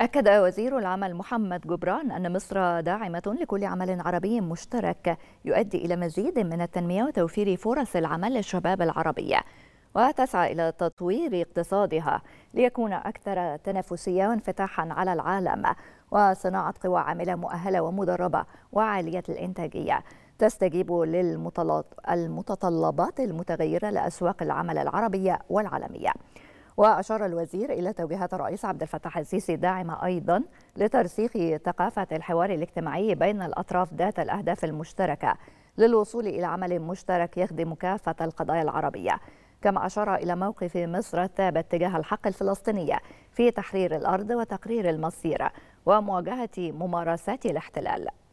أكد وزير العمل محمد جبران أن مصر داعمة لكل عمل عربي مشترك يؤدي إلى مزيد من التنمية وتوفير فرص العمل للشباب العربية وتسعى إلى تطوير اقتصادها ليكون أكثر تنافسية وانفتاحا على العالم وصناعة قوى عاملة مؤهلة ومدربة وعالية الإنتاجية تستجيب للمتطلبات المتغيرة لأسواق العمل العربية والعالمية وأشار الوزير إلى توجيهات الرئيس عبد الفتاح السيسي الداعمة أيضا لترسيخ ثقافة الحوار الاجتماعي بين الأطراف ذات الأهداف المشتركة للوصول إلى عمل مشترك يخدم كافة القضايا العربية كما أشار إلى موقف مصر الثابت تجاه الحق الفلسطيني في تحرير الأرض وتقرير المصير ومواجهة ممارسات الاحتلال